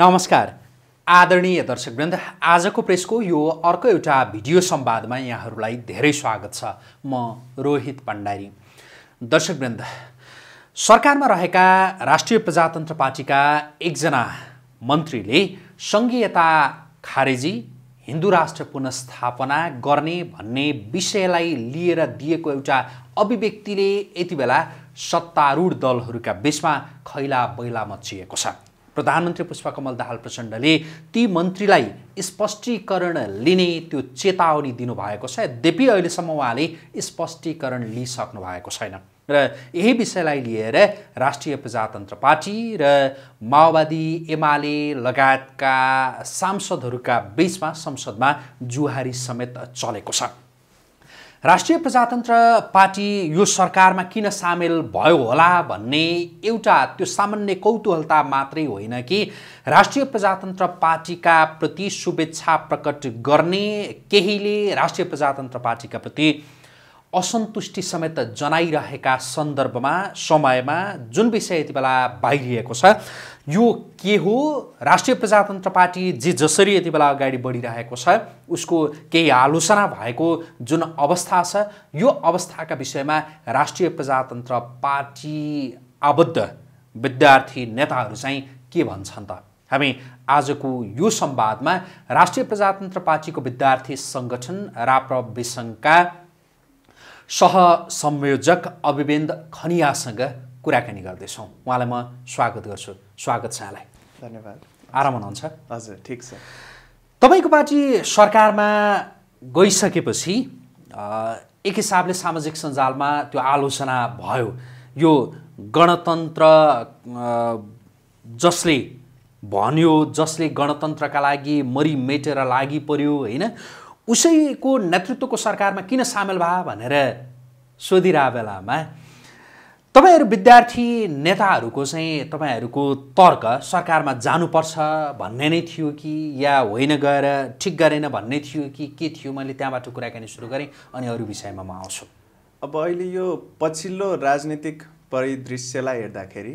नमस्कार आदरणीय दर्शकवृन्द आजको प्रेसको यो अर्को एउटा भिडियो संवादमा यहाँहरूलाई धेरै स्वागत छ म रोहित पण्डारी दर्शकवृन्द सरकारमा रहेका राष्ट्रिय प्रजातन्त्र पार्टीका एकजना मन्त्रीले सङ्घीयता खारेजी हिन्दू राष्ट्र पुनस्थापना गर्ने भन्ने विषयलाई लिएर दिएको एउटा अभिव्यक्तिले यति बेला सत्तारूढ दलहरूका बिचमा खैला बैला मचिएको छ प्रधानमन्त्री पुष्पकमल दाहाल प्रचण्डले ती मन्त्रीलाई स्पष्टीकरण लिने त्यो चेतावनी दिनुभएको छ यद्यपि अहिलेसम्म उहाँले स्पष्टीकरण लिइसक्नु भएको छैन र यही विषयलाई लिएर राष्ट्रिय प्रजातन्त्र पार्टी र माओवादी एमाले लगायतका सांसदहरूका बिचमा संसदमा जुहारी समेत चलेको छ राष्ट्रिय प्रजातन्त्र पार्टी यो सरकारमा किन सामेल भयो होला भन्ने एउटा त्यो सामान्य कौतूहलता मात्रै होइन कि राष्ट्रिय प्रजातन्त्र पार्टीका प्रति शुभेच्छा प्रकट गर्ने केहीले राष्ट्रिय प्रजातन्त्र पार्टीका प्रति असन्तुष्टि समेत जनाइरहेका सन्दर्भमा समयमा जुन विषय यति बेला बाहिरिएको छ यो के हो राष्ट्रिय प्रजातन्त्र पार्टी जे जसरी यति बेला अगाडि बढिरहेको छ उसको केही आलोचना भएको जुन अवस्था छ यो अवस्थाका विषयमा राष्ट्रिय प्रजातन्त्र पार्टी आबद्ध विद्यार्थी नेताहरू चाहिँ के भन्छन् त हामी आजको यो संवादमा राष्ट्रिय प्रजातन्त्र पार्टीको विद्यार्थी सङ्गठन राप्र सहसंयोजक अभिवेन्द खनियासँग कुराकानी गर्दैछौँ उहाँलाई म स्वागत गर्छु स्वागत छ यहाँलाई धन्यवाद आराम हुनुहुन्छ हजुर ठिक छ तपाईँको पार्टी सरकारमा गइसकेपछि एक हिसाबले सामाजिक सञ्जालमा त्यो आलोचना भयो यो गणतन्त्र जसले भन्यो जसले गणतन्त्रका लागि मरिमेटेर लागि पर्यो होइन उसैको नेतृत्वको सरकारमा किन सामेल भए भनेर सोधिरहेको बेलामा तपाईँहरू विद्यार्थी नेताहरूको चाहिँ तपाईँहरूको तर्क सरकारमा जानुपर्छ भन्ने नै थियो कि या होइन गएर ठिक गरेन भन्ने थियो कि के थियो मैले त्यहाँबाट कुराकानी सुरु गरेँ अनि अरू विषयमा म आउँछु अब अहिले यो पछिल्लो राजनीतिक परिदृश्यलाई हेर्दाखेरि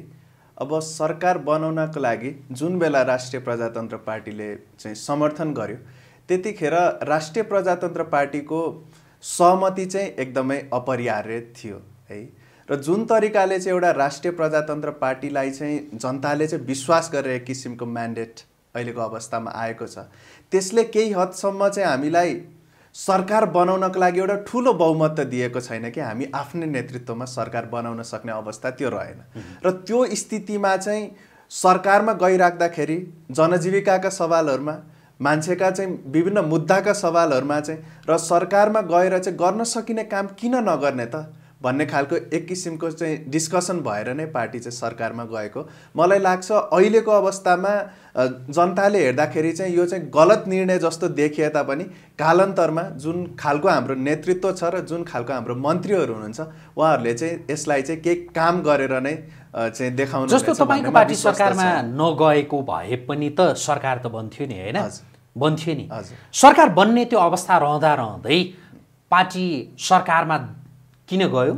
अब सरकार बनाउनको लागि जुन बेला राष्ट्रिय प्रजातन्त्र पार्टीले चाहिँ समर्थन गर्यो त्यतिखेर राष्ट्रिय प्रजातन्त्र पार्टीको सहमति चाहिँ एकदमै अपरिहार्य थियो है र जुन तरिकाले चाहिँ एउटा राष्ट्रिय प्रजातन्त्र पार्टीलाई चाहिँ जनताले चाहिँ विश्वास गरेर एक किसिमको म्यान्डेट अहिलेको अवस्थामा आएको छ त्यसले केही हदसम्म चाहिँ हामीलाई सरकार बनाउनको लागि एउटा ठुलो बहुमत त दिएको छैन कि हामी आफ्नै नेतृत्वमा सरकार बनाउन सक्ने अवस्था त्यो रहेन र त्यो स्थितिमा चाहिँ सरकारमा गइराख्दाखेरि जनजीविकाका सवालहरूमा मान्छेका चाहिँ विभिन्न मुद्दाका सवालहरूमा चाहिँ र सरकारमा गएर चाहिँ गर्न सकिने काम किन नगर्ने त भन्ने खालको एक किसिमको चाहिँ डिस्कसन भएर नै पार्टी चाहिँ सरकारमा गएको मलाई लाग्छ अहिलेको अवस्थामा जनताले हेर्दाखेरि चाहिँ यो चाहिँ गलत निर्णय जस्तो देखिए तापनि कालान्तरमा जुन खालको हाम्रो नेतृत्व छ र जुन खालको हाम्रो मन्त्रीहरू हुनुहुन्छ उहाँहरूले चाहिँ यसलाई चाहिँ केही काम गरेर नै चाहिँ देखाउनु जस्तो तपाईँको पार्टी सरकारमा नगएको भए पनि त सरकार त बन्थ्यो नि होइन बन्थ्यो नि सरकार बन्ने त्यो अवस्था रहँदा रहँदै पार्टी सरकारमा किन गयो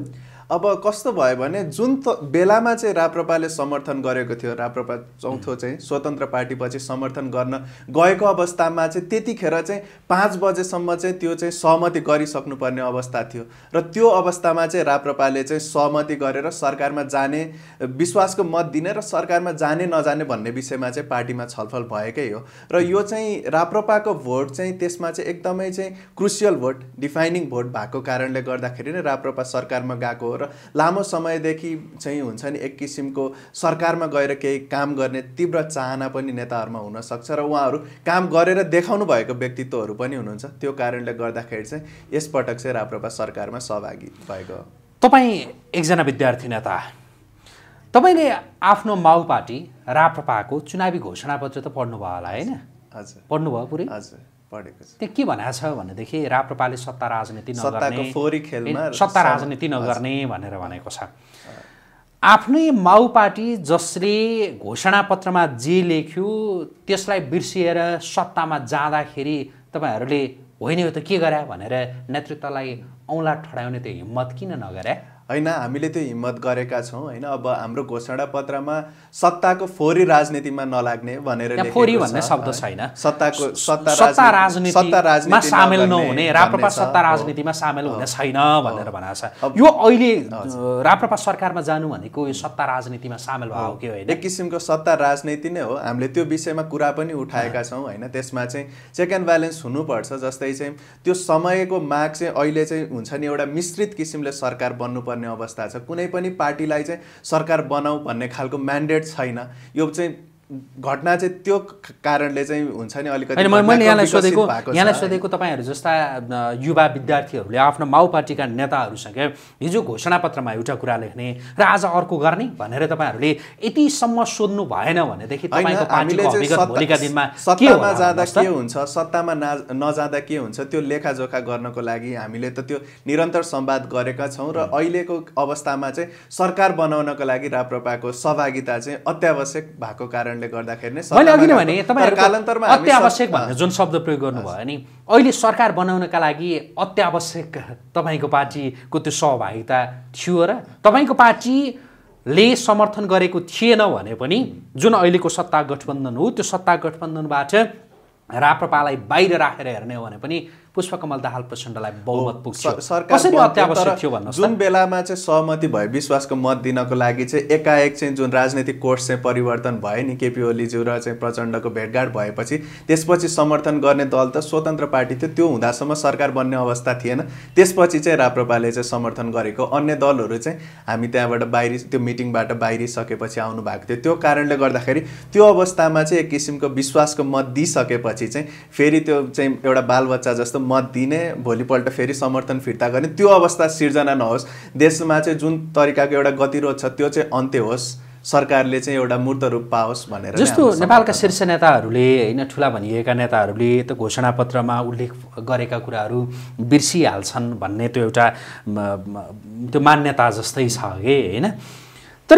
अब कस्तो भयो भने जुन बेलामा चाहिँ राप्रपाले समर्थन गरेको थियो राप्रपा चौथो चाहिँ स्वतन्त्र पार्टीपछि समर्थन गर्न गएको अवस्थामा चाहिँ त्यतिखेर चाहिँ पाँच बजेसम्म चाहिँ त्यो चाहिँ सहमति गरिसक्नुपर्ने अवस्था थियो र त्यो अवस्थामा चाहिँ राप्रपाले चाहिँ सहमति गरेर सरकारमा जाने विश्वासको मत दिने र सरकारमा जाने नजाने भन्ने विषयमा चाहिँ पार्टीमा छलफल भएकै हो र यो चाहिँ राप्रपाको भोट चाहिँ त्यसमा चाहिँ एकदमै चाहिँ क्रुसियल भोट डिफाइनिङ भोट भएको कारणले गर्दाखेरि नै राप्रपा सरकारमा गएको र लामो समयदेखि चाहिँ हुन्छ नि एक किसिमको सरकारमा गएर केही काम गर्ने तीव्र चाहना पनि नेताहरूमा हुनसक्छ र उहाँहरू काम गरेर देखाउनु भएको व्यक्तित्वहरू पनि हुनुहुन्छ त्यो कारणले गर्दाखेरि चाहिँ यसपटक चाहिँ राप्रपा सरकारमा सहभागी भएको हो तपाईँ एकजना विद्यार्थी नेता तपाईँले आफ्नो माओ पार्टी राप्रपाको चुनावी घोषणापत्र त पढ्नुभयो होला होइन हजुर पढ्नुभयो पुरै हजुर पढेको छ त्यहाँ के भनेको छ भनेदेखि राप्रपाले सत्ता राजनीति नगर्ने सत्ता राजनीति नगर्ने भनेर भनेको छ आफ्नै माउ पार्टी जसले घोषणापत्रमा जे लेख्यो त्यसलाई बिर्सिएर सत्तामा जाँदाखेरि तपाईँहरूले होइन यो त के गरे भनेर नेतृत्वलाई औँला ठडाउने त्यो हिम्मत किन नगरे होइन हामीले त्यो हिम्मत गरेका छौँ होइन अब हाम्रो घोषणापत्रमा सत्ताको फोहोरी राजनीतिमा नलाग्ने भनेर फोहोरी भन्ने शब्द छैन सत्ताको सत्ता सत्ता राजनीति सत्ता राजनीतिमा सामेल नहुने राप्रपा सत्ता राजनीतिमा सामेल हुने छैन भनेर भनेको छ यो अहिले राप्रपा सरकारमा जानु भनेको यो सत्ता राजनीतिमा सामेल भएको कि होइन एक किसिमको सत्ता राजनीति नै हो हामीले त्यो विषयमा कुरा पनि उठाएका छौँ होइन त्यसमा चाहिँ चेक एन्ड ब्यालेन्स हुनुपर्छ जस्तै चाहिँ त्यो समयको माग चाहिँ अहिले चाहिँ हुन्छ नि एउटा मिश्रित किसिमले सरकार बन्नुपर्छ पर्ने अवस्था छ कुनै पनि पार्टीलाई चाहिँ सरकार बनाऊ भन्ने खालको म्यान्डेट छैन यो चाहिँ घटना चाहिँ त्यो कारणले चाहिँ हुन्छ नि अलिकति मैले यहाँलाई सोधेको यहाँलाई सोधेको तपाईँहरू जस्ता युवा विद्यार्थीहरूले आफ्नो माओ पार्टीका नेताहरूसँग हिजो घोषणा पत्रमा एउटा कुरा लेख्ने र आज अर्को गर्ने भनेर तपाईँहरूले यतिसम्म सोध्नु भएन भनेदेखि भोलिका दिनमा सत्तामा जाँदा के हुन्छ सत्तामा नजाँदा के हुन्छ त्यो लेखाजोखा गर्नको लागि हामीले त त्यो निरन्तर संवाद गरेका छौँ र अहिलेको अवस्थामा चाहिँ सरकार बनाउनको लागि राप्रपाको सहभागिता चाहिँ अत्यावश्यक भएको कारण कारणले गर्दाखेरि नै भने तपाईँहरू अत्यावश्यक भन्ने जुन शब्द प्रयोग गर्नुभयो नि अहिले सरकार बनाउनका लागि अत्यावश्यक तपाईँको पार्टीको त्यो सहभागिता थियो र तपाईँको पार्टीले समर्थन गरेको थिएन भने पनि जुन अहिलेको सत्ता गठबन्धन हो त्यो सत्ता गठबन्धनबाट राप्रपालाई बाहिर राखेर हेर्ने हो भने पनि पुष्पकमल दाहाल प्रचण्डलाई बहुमत पुग्छ कसरी जुन बेलामा चाहिँ सहमति भयो विश्वासको मत दिनको लागि चाहिँ एकाएक चाहिँ जुन राजनीतिक कोर्स चाहिँ परिवर्तन भयो नि केपी ओलीज्यू र चाहिँ प्रचण्डको भेटघाट भएपछि त्यसपछि समर्थन गर्ने दल त स्वतन्त्र पार्टी थियो त्यो हुँदासम्म सरकार बन्ने अवस्था थिएन त्यसपछि चाहिँ राप्रपाले चाहिँ समर्थन गरेको अन्य दलहरू चाहिँ हामी त्यहाँबाट बाहिरी त्यो मिटिङबाट बाहिरिसकेपछि आउनु भएको थियो त्यो कारणले गर्दाखेरि त्यो अवस्थामा चाहिँ एक किसिमको विश्वासको मत दिइसकेपछि चाहिँ फेरि त्यो चाहिँ एउटा बालबच्चा जस्तो मत दिने भोलिपल्ट फेरि समर्थन फिर्ता गर्ने त्यो अवस्था सिर्जना नहोस् देशमा चाहिँ जुन तरिकाको एउटा गतिरोध छ त्यो चाहिँ अन्त्य होस् सरकारले चाहिँ एउटा मूर्त रूप पाओस् भनेर जस्तो नेपालका शीर्ष नेताहरूले होइन ठुला भनिएका नेताहरूले त घोषणापत्रमा उल्लेख गरेका कुराहरू बिर्सिहाल्छन् भन्ने त्यो एउटा त्यो मान्यता जस्तै छ कि होइन तर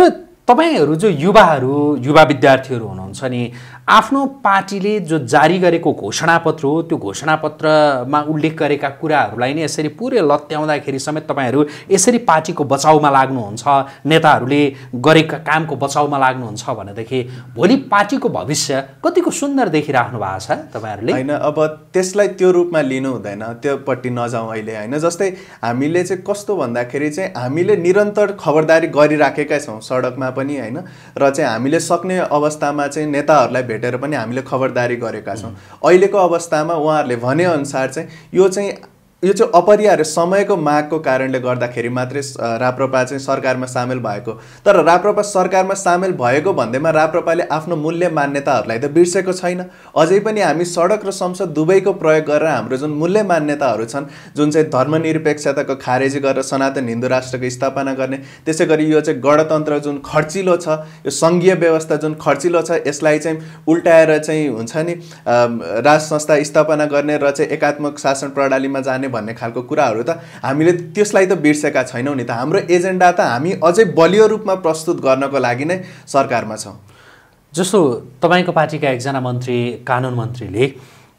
तपाईँहरू जो युवाहरू युवा विद्यार्थीहरू हुनुहुन्छ नि आफ्नो पार्टीले जो जारी गरेको घोषणापत्र हो त्यो घोषणापत्रमा उल्लेख गरेका कुराहरूलाई नै यसरी पुरै लत्याउँदाखेरि समेत तपाईँहरू यसरी पार्टीको बचाउमा लाग्नुहुन्छ नेताहरूले गरेका कामको बचाउमा लाग्नुहुन्छ भनेदेखि भोलि पार्टीको भविष्य कतिको सुन्दर देखिराख्नु भएको छ तपाईँहरूले होइन अब त्यसलाई त्यो रूपमा लिनु हुँदैन त्योपट्टि नजाउँ अहिले होइन जस्तै हामीले चाहिँ कस्तो भन्दाखेरि चाहिँ हामीले निरन्तर खबरदारी गरिराखेकै छौँ सडकमा पनि होइन र चाहिँ हामीले सक्ने अवस्थामा चाहिँ नेताहरूलाई भेटेर पनि हामीले खबरदारी गरेका छौँ अहिलेको अवस्थामा उहाँहरूले भनेअनुसार चाहिँ यो चाहिँ यो चाहिँ अपरिहार्य समयको मागको कारणले गर्दाखेरि मात्रै राप्रपा चाहिँ सरकारमा सामेल भएको तर राप्रपा सरकारमा सामेल भएको भन्दैमा राप्रपाले आफ्नो मूल्य मान्यताहरूलाई त बिर्सेको छैन अझै पनि हामी सडक र संसद दुवैको प्रयोग गरेर हाम्रो जुन मूल्य मान्यताहरू छन् जुन चाहिँ धर्मनिरपेक्षताको खारेजी गरेर सनातन हिन्दू राष्ट्रको स्थापना गर्ने त्यसै गरी यो चाहिँ गणतन्त्र जुन खर्चिलो छ यो सङ्घीय व्यवस्था जुन खर्चिलो छ यसलाई चाहिँ उल्टाएर चाहिँ हुन्छ नि राज संस्था स्थापना गर्ने र चाहिँ एकात्मक शासन प्रणालीमा जाने गर्ने भन्ने खालको कुराहरू त हामीले त्यसलाई त बिर्सेका छैनौँ नि त हाम्रो एजेन्डा त हामी अझै बलियो रूपमा प्रस्तुत गर्नको लागि नै सरकारमा छौँ जस्तो तपाईँको पार्टीका एकजना मन्त्री कानुन मन्त्रीले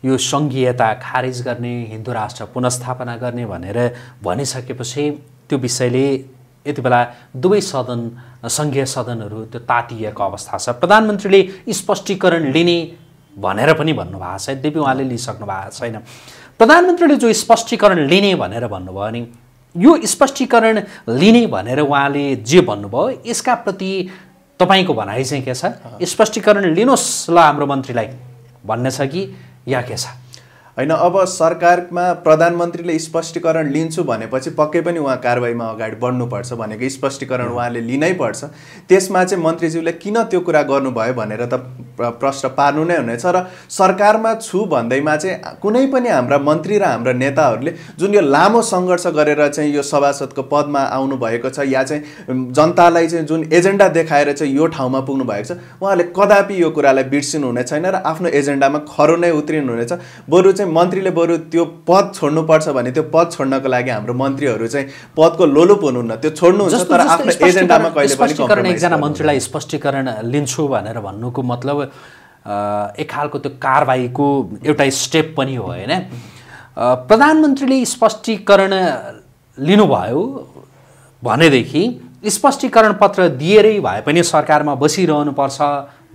यो सङ्घीयता खारेज गर्ने हिन्दू राष्ट्र पुनस्थापना गर्ने भनेर भनिसकेपछि त्यो विषयले यति बेला दुवै सदन सङ्घीय सदनहरू त्यो तातिएको अवस्था छ प्रधानमन्त्रीले स्पष्टीकरण लिने भनेर पनि भन्नुभएको छ यद्यपि उहाँले लिइसक्नु भएको छैन प्रधानमन्त्रीले जो स्पष्टीकरण लिने भनेर भन्नुभयो नि यो स्पष्टीकरण लिने भनेर उहाँले जे भन्नुभयो यसका प्रति तपाईँको भनाइ चाहिँ के छ स्पष्टीकरण लिनुहोस् ल हाम्रो मन्त्रीलाई भन्ने छ कि या के छ होइन अब सरकारमा प्रधानमन्त्रीले स्पष्टीकरण लिन्छु भनेपछि पक्कै पनि उहाँ कारवाहीमा अगाडि बढ्नुपर्छ भनेको स्पष्टीकरण उहाँले लिनै पर्छ त्यसमा चाहिँ मन्त्रीज्यूले किन त्यो कुरा गर्नुभयो भनेर त प्रश्न पार्नु नै हुनेछ र सरकारमा छु भन्दैमा चाहिँ कुनै पनि हाम्रा मन्त्री र हाम्रा नेताहरूले जुन यो लामो सङ्घर्ष गरेर चाहिँ यो सभासदको पदमा आउनुभएको छ या चाहिँ जनतालाई चाहिँ जुन एजेन्डा देखाएर चाहिँ यो ठाउँमा पुग्नु भएको छ उहाँले कदापि यो कुरालाई बिर्सिनु हुने छैन र आफ्नो एजेन्डामा खरो नै उत्रिनु हुनेछ बरु चाहिँ मन्त्रीले बरु त्यो पद छोड्नुपर्छ भने त्यो पद छोड्नको लागि हाम्रो मन्त्रीहरू चाहिँ पदको लोलुप हुनुहुन्न त्यो छोड्नुहुन्छ तर आफ्नो एजेन्डामा कहिले पनि एकजना मन्त्रीलाई स्पष्टीकरण लिन्छु भनेर भन्नुको मतलब एक खालको त्यो कारवाहीको एउटा स्टेप पनि हो होइन प्रधानमन्त्रीले स्पष्टीकरण लिनुभयो भनेदेखि स्पष्टीकरण पत्र दिएरै भए पनि सरकारमा बसिरहनुपर्छ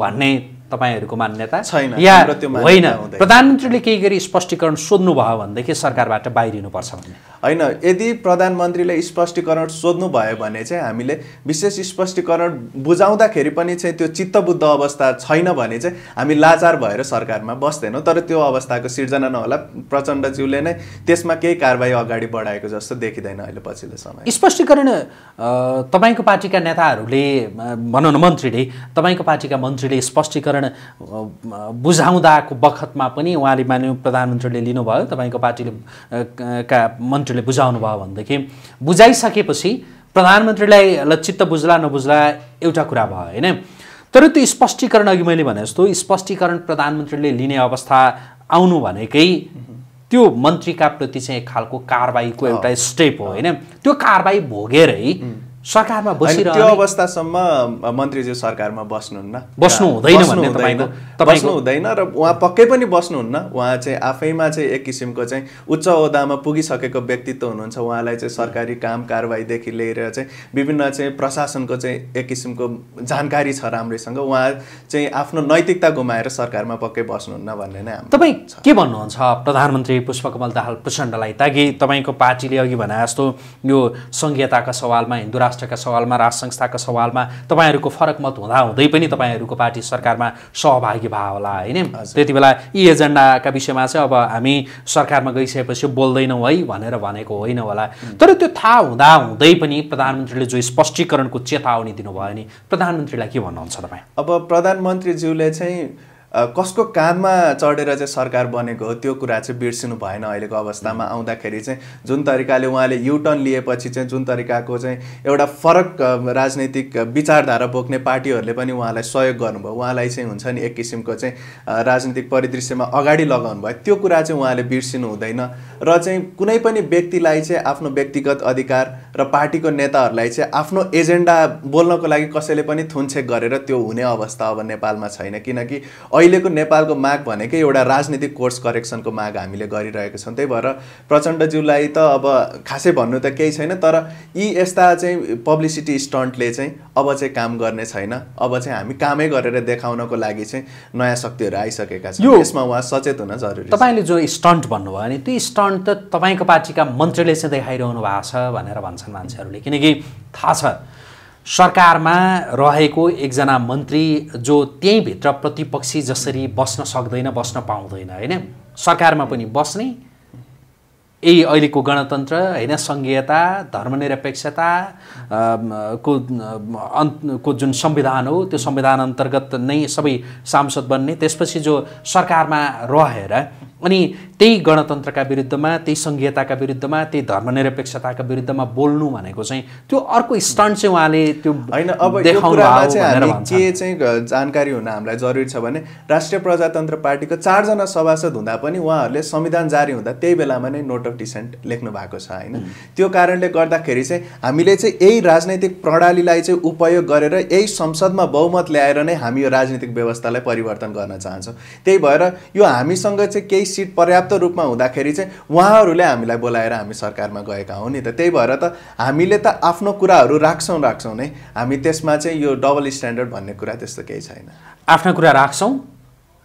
भन्ने तपाईँहरूको मान्यता छैन या होइन प्रधानमन्त्रीले केही गरी स्पष्टीकरण सोध्नुभयो भनेदेखि सरकारबाट बाहिरिनुपर्छ भन्ने होइन यदि प्रधानमन्त्रीले स्पष्टीकरण सोध्नुभयो भने चाहिँ हामीले विशेष स्पष्टीकरण बुझाउँदाखेरि पनि चाहिँ त्यो चित्तबुद्ध अवस्था छैन भने चाहिँ हामी लाचार भएर सरकारमा बस्दैनौँ तर त्यो अवस्थाको सिर्जना नहोला प्रचण्डज्यूले नै त्यसमा केही कारवाही अगाडि बढाएको जस्तो देखिँदैन अहिले पछिल्लो समय स्पष्टीकरण तपाईँको पार्टीका नेताहरूले भनौँ न मन्त्रीले तपाईँको पार्टीका मन्त्रीले स्पष्टीकरण कारण बुझाउँदाको बखतमा पनि उहाँले मान्य प्रधानमन्त्रीले लिनुभयो तपाईँको पार्टीले का मन्त्रीले बुझाउनु भयो भनेदेखि बुझाइसकेपछि प्रधानमन्त्रीलाई लचित्त बुझ्ला नबुझ्ला एउटा कुरा भयो होइन तर त्यो स्पष्टीकरण अघि मैले भने जस्तो स्पष्टीकरण प्रधानमन्त्रीले लिने अवस्था आउनु भनेकै त्यो मन्त्रीका प्रति चाहिँ एक खालको कारबाहीको एउटा स्टेप हो होइन त्यो कारबाही भोगेरै सरकारमा बस्नु त्यो अवस्थासम्म मन्त्रीज्यू सरकारमा बस्नुहुन्न बस्नु हुँदैन बस्नु हुँदैन र उहाँ पक्कै पनि बस्नुहुन्न उहाँ चाहिँ आफैमा चाहिँ एक किसिमको चाहिँ उच्च ओदामा पुगिसकेको व्यक्तित्व हुनुहुन्छ उहाँलाई चाहिँ सरकारी काम कारवाहीदेखि लिएर चाहिँ विभिन्न चाहिँ प्रशासनको चाहिँ एक किसिमको जानकारी छ राम्रैसँग उहाँ चाहिँ आफ्नो नैतिकता गुमाएर सरकारमा पक्कै बस्नुहुन्न भन्ने नै तपाईँ के भन्नुहुन्छ प्रधानमन्त्री पुष्पकमल दाहाल प्रचण्डलाई ताकि तपाईँको पार्टीले अघि भने जस्तो यो सङ्घीयताका सवालमा हिन्दू राष्ट्रका सवालमा राष्ट्र संस्थाका सवालमा तपाईँहरूको फरक मत हुँदाहुँदै पनि तपाईँहरूको पार्टी सरकारमा सहभागी भयो होला होइन त्यति बेला यी एजेन्डाका विषयमा चाहिँ अब हामी सरकारमा गइसकेपछि बोल्दैनौँ है भनेर भनेको होइन होला तर त्यो थाहा हुँदाहुँदै पनि प्रधानमन्त्रीले जो स्पष्टीकरणको चेतावनी दिनुभयो नि प्रधानमन्त्रीलाई के भन्नुहुन्छ तपाईँ अब प्रधानमन्त्रीज्यूले चाहिँ कसको काममा चढेर चाहिँ सरकार बनेको हो त्यो कुरा चाहिँ बिर्सिनु भएन अहिलेको अवस्थामा आउँदाखेरि चाहिँ जुन तरिकाले उहाँले युटर्न लिएपछि चाहिँ जुन तरिकाको चाहिँ एउटा फरक राजनैतिक विचारधारा बोक्ने पार्टीहरूले पनि उहाँलाई सहयोग गर्नुभयो उहाँलाई चाहिँ हुन्छ नि एक किसिमको चाहिँ राजनीतिक परिदृश्यमा अगाडि लगाउनु भयो त्यो कुरा चाहिँ उहाँले बिर्सिनु हुँदैन र चाहिँ कुनै पनि व्यक्तिलाई चाहिँ आफ्नो व्यक्तिगत अधिकार र पार्टीको नेताहरूलाई चाहिँ आफ्नो एजेन्डा बोल्नको लागि कसैले पनि थुनछेक गरेर त्यो हुने अवस्था अब नेपालमा छैन किनकि अहिलेको नेपालको माग भनेकै एउटा राजनीतिक कोर्स करेक्सनको माग हामीले गरिरहेका छौँ त्यही भएर प्रचण्डज्यूलाई त अब खासै भन्नु त केही छैन तर यी यस्ता चाहिँ पब्लिसिटी स्टन्टले चाहिँ अब चाहिँ काम गर्ने छैन अब चाहिँ हामी कामै गरेर देखाउनको लागि चाहिँ नयाँ शक्तिहरू आइसकेका छन् यसमा उहाँ सचेत हुन जरुरी तपाईँले जो स्टन्ट भन्नुभयो भने त्यो स्टन्ट त तपाईँको पार्टीका मन्त्रीले चाहिँ देखाइरहनु भएको छ भनेर भन्छन् मान्छेहरूले किनकि थाहा छ सरकारमा रहेको एकजना मन्त्री जो त्यहीँभित्र प्रतिपक्षी जसरी बस्न सक्दैन बस्न पाउँदैन होइन सरकारमा पनि बस्ने ए अहिलेको गणतन्त्र होइन सङ्घीयता धर्मनिरपेक्षता को को जुन संविधान हो त्यो संविधान अन्तर्गत नै सबै सांसद बन्ने त्यसपछि जो सरकारमा रहेर अनि त्यही गणतन्त्रका विरुद्धमा त्यही सङ्घीयताका विरुद्धमा त्यही धर्मनिरपेक्षताका विरुद्धमा बोल्नु भनेको चाहिँ त्यो अर्को स्टन्ट चाहिँ उहाँले त्यो होइन अब के चाहिँ जानकारी हुन हामीलाई जरुरी छ भने राष्ट्रिय प्रजातन्त्र पार्टीको चारजना सभासद हुँदा पनि उहाँहरूले संविधान जारी हुँदा त्यही बेलामा नै नोट अफ डिसेन्ट लेख्नु भएको छ होइन त्यो कारणले गर्दाखेरि चाहिँ हामीले चाहिँ यही राजनैतिक प्रणालीलाई चाहिँ उपयोग गरेर यही संसदमा बहुमत ल्याएर नै हामी यो राजनीतिक व्यवस्थालाई परिवर्तन गर्न चाहन्छौँ त्यही भएर यो हामीसँग चाहिँ केही सिट पर्याप्त रूपमा हुँदाखेरि चाहिँ उहाँहरूले हामीलाई बोलाएर हामी सरकारमा गएका हौँ नि त त्यही भएर त हामीले त आफ्नो कुराहरू राख्छौँ राख्छौँ नै हामी त्यसमा चाहिँ यो डबल स्ट्यान्डर्ड भन्ने कुरा त्यस्तो केही छैन आफ्ना कुरा राख्छौँ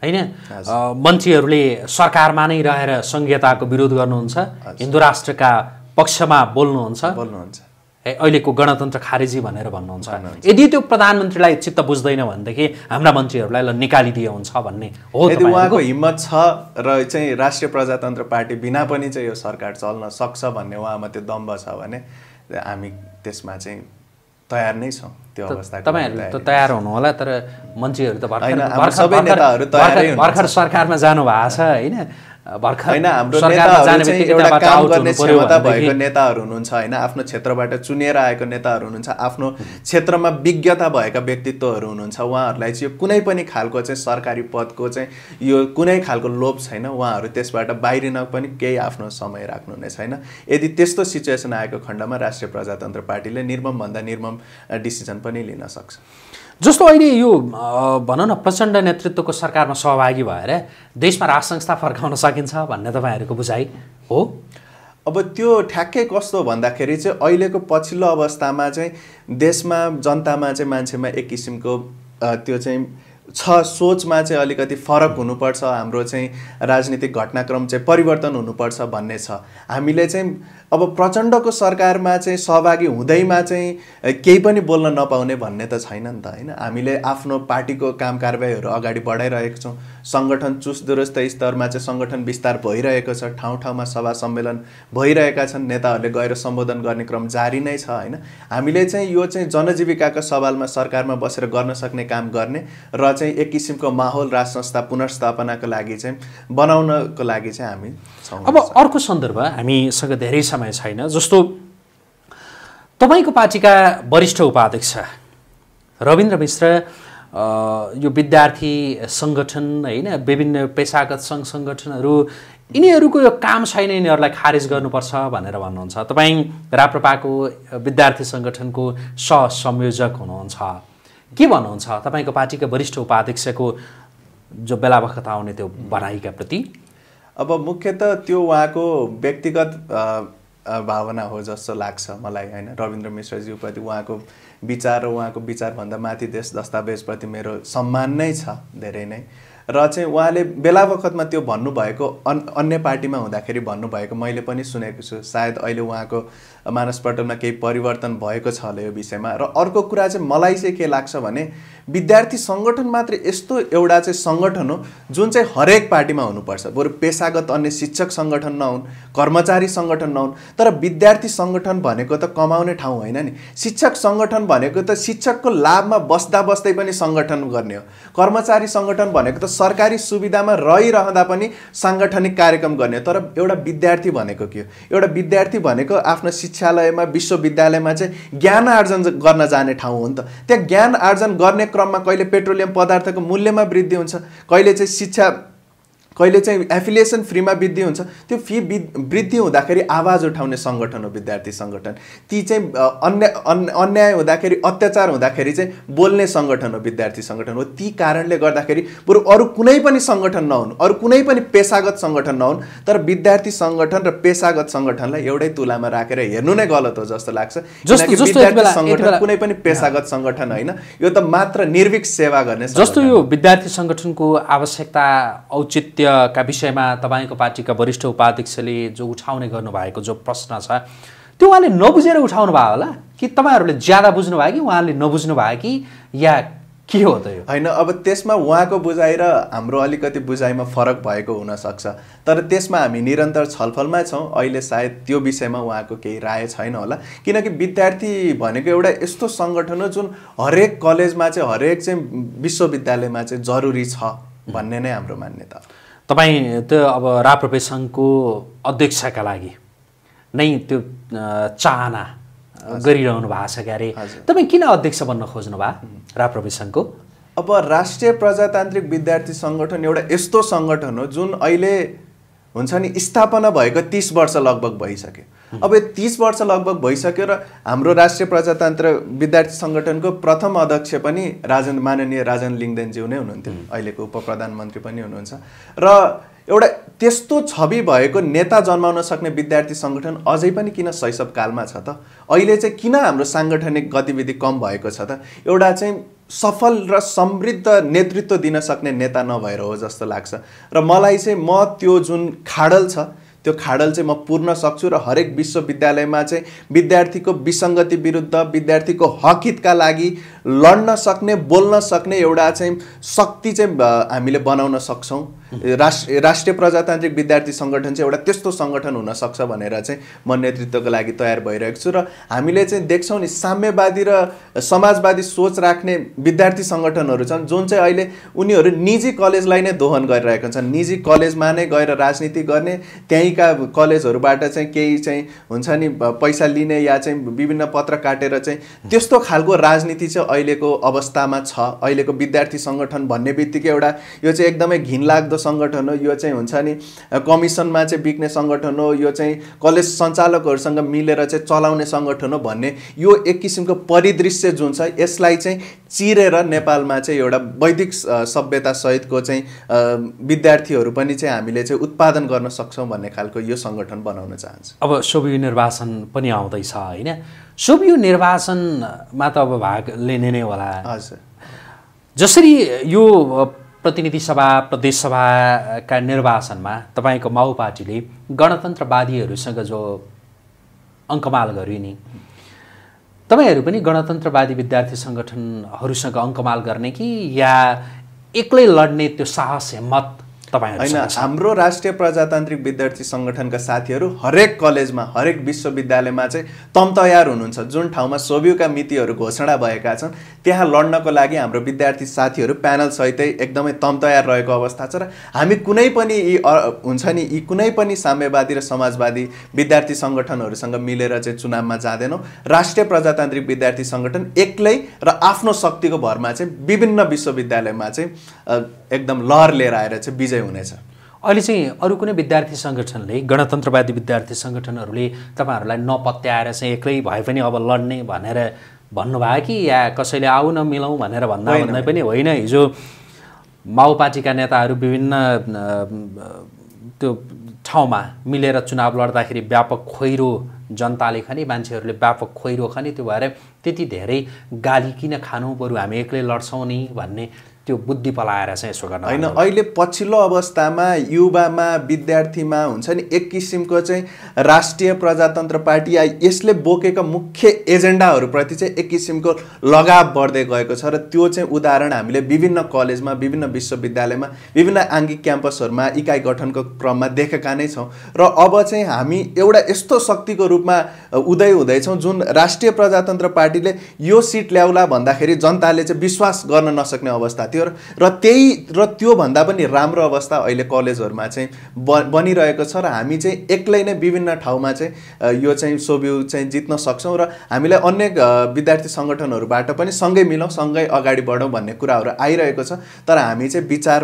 होइन मन्त्रीहरूले सरकारमा नै रहेर सङ्घीयताको विरोध गर्नुहुन्छ हिन्दू राष्ट्रका पक्षमा बोल्नुहुन्छ बोल्नुहुन्छ अहिलेको गणतन्त्र खारेजी भनेर भन्नुहुन्छ यदि त्यो प्रधानमन्त्रीलाई चित्त बुझ्दैन भनेदेखि हाम्रा मन्त्रीहरूलाई ल निकालिदिए हुन्छ भन्ने हो यदि उहाँको हिम्मत छ र चाहिँ राष्ट्रिय प्रजातन्त्र पार्टी बिना पनि चाहिँ यो सरकार चल्न सक्छ भन्ने उहाँमा त्यो दम्ब छ भने हामी त्यसमा चाहिँ तयार नै छ त्यो अवस्था तपाईँहरू त तयार हुनु होला तर मान्छेहरू त भर्खर भर्खर सरकारमा जानु भएको छ होइन भएको नेताहरू हुनुहुन्छ होइन आफ्नो क्षेत्रबाट चुनेर आएको नेताहरू हुनुहुन्छ आफ्नो क्षेत्रमा विज्ञता भएका व्यक्तित्वहरू हुनुहुन्छ उहाँहरूलाई चाहिँ यो कुनै पनि खालको चाहिँ सरकारी पदको चाहिँ यो कुनै खालको लोभ छैन उहाँहरू त्यसबाट बाहिरिन पनि केही आफ्नो समय राख्नुहुने छैन यदि त्यस्तो सिचुएसन आएको खण्डमा राष्ट्रिय प्रजातन्त्र पार्टीले निर्मम भन्दा निर्मम डिसिजन पनि लिन सक्छ जस्तो अहिले यो भनौँ न प्रचण्ड नेतृत्वको सरकारमा सहभागी भएर देशमा राज संस्था फर्काउन सकिन्छ भन्ने तपाईँहरूको बुझाइ हो अब त्यो ठ्याक्कै कस्तो भन्दाखेरि चाहिँ अहिलेको पछिल्लो अवस्थामा चाहिँ देशमा जनतामा चाहिँ मान्छेमा एक किसिमको त्यो चाहिँ छ सोचमा चाहिँ अलिकति फरक हुनुपर्छ हाम्रो चाहिँ राजनीतिक घटनाक्रम चाहिँ परिवर्तन हुनुपर्छ भन्ने छ हामीले चाहिँ अब प्रचण्डको सरकारमा चाहिँ सहभागी हुँदैमा चाहिँ केही पनि बोल्न नपाउने भन्ने त छैन नि त होइन हामीले आफ्नो पार्टीको काम कारवाहीहरू अगाडि बढाइरहेको छौँ सङ्गठन चुस्त दुरुस्त स्तरमा चाहिँ सङ्गठन विस्तार भइरहेको छ ठाउँ ठाउँमा सभा सम्मेलन भइरहेका छन् नेताहरूले गएर सम्बोधन गर्ने क्रम जारी नै छ होइन हामीले चाहिँ यो चाहिँ जनजीविकाको सवालमा सरकारमा बसेर गर्न सक्ने काम गर्ने र चाहिँ एक किसिमको माहौल राज संस्था पुनर्स्थापनाको लागि चाहिँ बनाउनको लागि चाहिँ हामी अब अर्को सन्दर्भ हामीसँग धेरै समय छैन जस्तो तपाईँको पार्टीका वरिष्ठ उपाध्यक्ष रविन्द्र मिश्र यो विद्यार्थी सङ्गठन होइन विभिन्न पेसागत सङ्घ सङ्गठनहरू यिनीहरूको यो काम छैन यिनीहरूलाई खारेज गर्नुपर्छ भनेर भन्नुहुन्छ तपाईँ राप्रपाको विद्यार्थी सङ्गठनको सहसंयोजक हुनुहुन्छ के भन्नुहुन्छ तपाईँको पार्टीका वरिष्ठ उपाध्यक्षको जो बेला बखत आउने त्यो भनाइका प्रति अब त त्यो उहाँको व्यक्तिगत भावना हो जस्तो लाग्छ मलाई होइन रविन्द्र मिश्रज्यूप्रति उहाँको विचार र उहाँको विचारभन्दा माथि देश दस्तावेजप्रति मेरो सम्मान नै छ धेरै नै र चाहिँ उहाँले बेला बखतमा त्यो भन्नुभएको अन् अन्य पार्टीमा हुँदाखेरि भन्नुभएको मैले पनि सुनेको छु सायद अहिले उहाँको मानसपटलमा केही परिवर्तन भएको छ होला यो विषयमा र अर्को कुरा चाहिँ मलाई चाहिँ के लाग्छ भने विद्यार्थी सङ्गठन मात्र यस्तो एउटा चाहिँ सङ्गठन हो जुन चाहिँ हरेक पार्टीमा हुनुपर्छ बरु पेसागत अन्य शिक्षक सङ्गठन नहुन् कर्मचारी सङ्गठन नहुन् तर विद्यार्थी सङ्गठन भनेको त कमाउने ठाउँ होइन नि शिक्षक सङ्गठन भनेको त शिक्षकको लाभमा बस्दा बस्दै पनि सङ्गठन गर्ने हो कर्मचारी सङ्गठन भनेको त सरकारी सुविधामा रहिरहँदा पनि साङ्गठनिक कार्यक्रम गर्ने तर एउटा विद्यार्थी भनेको के हो एउटा विद्यार्थी भनेको आफ्नो शिक्षालयमा विश्वविद्यालयमा चाहिँ ज्ञान आर्जन गर्न जाने ठाउँ हो नि त त्यहाँ ज्ञान आर्जन गर्ने क्रममा कहिले पेट्रोलियम पदार्थको मूल्यमा वृद्धि हुन्छ कहिले चाहिँ शिक्षा कहिले चाहिँ एफिलिएसन फ्रीमा वृद्धि हुन्छ त्यो फी वृद्धि हुँदाखेरि आवाज उठाउने सङ्गठन हो विद्यार्थी सङ्गठन ती चाहिँ अन्याय अन्याय हुँदाखेरि अत्याचार हुँदाखेरि चाहिँ बोल्ने सङ्गठन हो विद्यार्थी सङ्गठन हो ती कारणले गर्दाखेरि बरु अरू कुनै पनि सङ्गठन नहुन् अरू कुनै पनि पेसागत सङ्गठन नहुन् तर विद्यार्थी सङ्गठन र पेसागत सङ्गठनलाई एउटै तुलामा राखेर हेर्नु नै गलत हो जस्तो लाग्छ विद्यार्थी सङ्गठन कुनै पनि पेसागत सङ्गठन होइन यो त मात्र निर्विक सेवा गर्ने जस्तो यो विद्यार्थी सङ्गठनको आवश्यकता औचित्य का विषयमा तपाईँको पार्टीका वरिष्ठ उपाध्यक्षले जो उठाउने गर्नुभएको जो प्रश्न छ त्यो उहाँले नबुझेर उठाउनु भयो होला कि तपाईँहरूले ज्यादा बुझ्नुभयो कि उहाँले नबुझ्नु भयो कि या के हो त यो होइन अब त्यसमा उहाँको बुझाइ र हाम्रो अलिकति बुझाइमा फरक भएको हुनसक्छ तर त्यसमा हामी निरन्तर छलफलमा छौँ अहिले सायद त्यो विषयमा उहाँको केही राय छैन होला किनकि विद्यार्थी भनेको एउटा यस्तो सङ्गठन हो जुन हरेक कलेजमा चाहिँ हरेक चाहिँ विश्वविद्यालयमा चाहिँ जरुरी छ भन्ने नै हाम्रो मान्यता तपाईँ त्यो अब राप्रपे सङ्घको अध्यक्षका लागि नै त्यो चाहना गरिरहनु भएको छ क्यारे तपाईँ किन अध्यक्ष बन्न खोज्नु भयो राप्रपे सङ्घको अब राष्ट्रिय प्रजातान्त्रिक विद्यार्थी सङ्गठन एउटा यस्तो सङ्गठन हो जुन अहिले हुन्छ नि स्थापना भएको तिस वर्ष लगभग भइसक्यो अब यो तिस वर्ष लगभग भइसक्यो र हाम्रो राष्ट्रिय प्रजातन्त्र विद्यार्थी सङ्गठनको प्रथम अध्यक्ष पनि राजन माननीय राजन लिङ्गदेनज्यू नै हुनुहुन्थ्यो अहिलेको उप प्रधानमन्त्री पनि हुनुहुन्छ र एउटा त्यस्तो छवि भएको नेता जन्माउन सक्ने विद्यार्थी सङ्गठन अझै पनि किन शैशव कालमा छ त अहिले चाहिँ किन हाम्रो साङ्गठनिक गतिविधि कम भएको छ त एउटा चाहिँ सफल र समृद्ध नेतृत्व दिन सक्ने नेता नभएर हो जस्तो लाग्छ र मलाई चाहिँ म त्यो जुन खाडल छ त्यो खाडल चाहिँ म पुर्न सक्छु र हरेक विश्वविद्यालयमा चाहिँ विद्यार्थीको विसङ्गति विरुद्ध विद्यार्थीको हकितका लागि लड्न सक्ने बोल्न सक्ने एउटा चाहिँ शक्ति चाहिँ हामीले बनाउन सक्छौँ राष्ट्र राष्ट्रिय प्रजातान्त्रिक विद्यार्थी सङ्गठन चाहिँ एउटा त्यस्तो सङ्गठन हुनसक्छ भनेर चाहिँ म नेतृत्वको लागि तयार भइरहेको छु र हामीले चाहिँ देख्छौँ नि साम्यवादी र समाजवादी सोच राख्ने विद्यार्थी सङ्गठनहरू छन् जुन चाहिँ अहिले उनीहरू निजी कलेजलाई नै दोहन गरिरहेका छन् निजी कलेजमा नै गएर राजनीति गर्ने त्यहीँका कलेजहरूबाट चाहिँ केही चाहिँ हुन्छ नि पैसा लिने या चाहिँ विभिन्न पत्र काटेर चाहिँ त्यस्तो खालको राजनीति चाहिँ अहिलेको अवस्थामा छ अहिलेको विद्यार्थी सङ्गठन भन्ने बित्तिकै एउटा यो चाहिँ एकदमै घिनलाग्दो सङ्गठन हो यो चाहिँ हुन्छ नि कमिसनमा चाहिँ बिक्ने सङ्गठन हो यो चाहिँ कलेज सञ्चालकहरूसँग मिलेर चाहिँ चलाउने सङ्गठन हो भन्ने यो एक किसिमको परिदृश्य जुन छ यसलाई चाहिँ चिरेर नेपालमा चाहिँ एउटा वैदिक सभ्यतासहितको चाहिँ विद्यार्थीहरू पनि चाहिँ हामीले चाहिँ उत्पादन गर्न सक्छौँ भन्ने खालको यो सङ्गठन बनाउन चाहन्छु अब सोभि निर्वाचन पनि आउँदैछ होइन शुभ यो निर्वाचनमा त अब भाग लिने नै होला हजुर जसरी यो प्रतिनिधि सभा प्रदेश प्रदेशसभाका निर्वाचनमा तपाईँको माओपार्टीले गणतन्त्रवादीहरूसँग जो अङ्कमाल गर्यो नि तपाईँहरू पनि गणतन्त्रवादी विद्यार्थी सङ्गठनहरूसँग अङ्कमाल गर्ने कि या एक्लै लड्ने त्यो साहस हिम्मत होइन हाम्रो राष्ट्रिय प्रजातान्त्रिक विद्यार्थी सङ्गठनका साथीहरू हरेक कलेजमा हरेक विश्वविद्यालयमा चाहिँ तम तयार हुनुहुन्छ जुन ठाउँमा सोभ्युका मितिहरू घोषणा भएका छन् त्यहाँ लड्नको लागि हाम्रो विद्यार्थी साथीहरू प्यानलसहितै एकदमै तम तयार रहेको अवस्था छ र हामी कुनै पनि यी हुन्छ नि यी कुनै पनि साम्यवादी र समाजवादी विद्यार्थी सङ्गठनहरूसँग मिलेर चाहिँ चुनावमा जाँदैनौँ राष्ट्रिय प्रजातान्त्रिक विद्यार्थी सङ्गठन एक्लै र आफ्नो शक्तिको भरमा चाहिँ विभिन्न विश्वविद्यालयमा चाहिँ एकदम लहर लिएर आएर चाहिँ विजय हुनेछ अहिले चाहिँ अरू कुनै विद्यार्थी सङ्गठनले गणतन्त्रवादी विद्यार्थी सङ्गठनहरूले तपाईँहरूलाई नपत्याएर चाहिँ एक्लै भए पनि अब लड्ने भनेर भन्नुभयो कि या कसैले आऊ न मिलाउँ भनेर भन्दा भन्दै पनि होइन हिजो माओपार्टीका नेताहरू विभिन्न त्यो ठाउँमा मिलेर चुनाव लड्दाखेरि व्यापक खोइरो जनताले खाने मान्छेहरूले व्यापक खोइरो खाने त्यो भएर त्यति धेरै गाली किन खानु बरु हामी एक्लै लड्छौँ नि भन्ने त्यो बुद्धि पलाएर चाहिँ यसो गर्न होइन अहिले पछिल्लो अवस्थामा युवामा विद्यार्थीमा हुन्छ नि एक किसिमको चाहिँ राष्ट्रिय प्रजातन्त्र पार्टी यसले बोकेका मुख्य एजेन्डाहरूप्रति चाहिँ एक किसिमको लगाव बढ्दै गएको छ र त्यो चाहिँ उदाहरण हामीले विभिन्न कलेजमा विभिन्न विश्वविद्यालयमा विभिन्न आङ्गिक क्याम्पसहरूमा इकाइ गठनको क्रममा देखेका नै छौँ र अब चाहिँ हामी एउटा यस्तो शक्तिको रूपमा उदय हुँदैछौँ जुन राष्ट्रिय प्रजातन्त्र पार्टीले यो सिट ल्याउला भन्दाखेरि जनताले चाहिँ विश्वास गर्न नसक्ने अवस्था थियो थियो र त्यही र त्योभन्दा पनि राम्रो अवस्था अहिले कलेजहरूमा चाहिँ ब बनिरहेको छ र हामी चाहिँ एक्लै नै विभिन्न ठाउँमा चाहिँ यो चाहिँ सोभ्यु चाहिँ जित्न सक्छौँ र हामीलाई अन्य विद्यार्थी सङ्गठनहरूबाट पनि सँगै मिलौँ सँगै अगाडि बढौँ भन्ने कुराहरू आइरहेको छ तर हामी चाहिँ विचार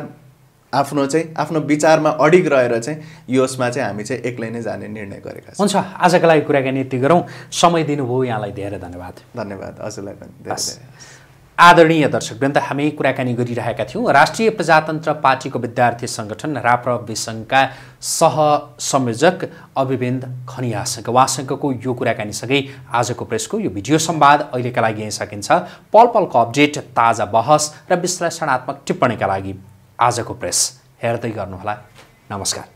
आफ्नो चाहिँ आफ्नो विचारमा अडिग रहेर चाहिँ यसमा चाहिँ हामी चाहिँ एक्लै नै जाने निर्णय गरेका छौँ हुन्छ आजको लागि कुराकानी यति गरौँ समय दिनुभयो यहाँलाई धेरै धन्यवाद धन्यवाद हजुरलाई पनि धेरै धेरै आदरणीय दर्शकवृन्द हामी कुराकानी गरिरहेका थियौँ राष्ट्रिय प्रजातन्त्र पार्टीको विद्यार्थी सङ्गठन राप्र विसङ्घका संयोजक अभिवेन्द खनियासँग उहाँसँगको यो कुराकानीसँगै आजको प्रेसको यो भिडियो सम्वाद अहिलेका लागि यहीँ सकिन्छ पल पलको अपडेट ताजा बहस र विश्लेषणात्मक टिप्पणीका लागि आजको प्रेस हेर्दै गर्नुहोला नमस्कार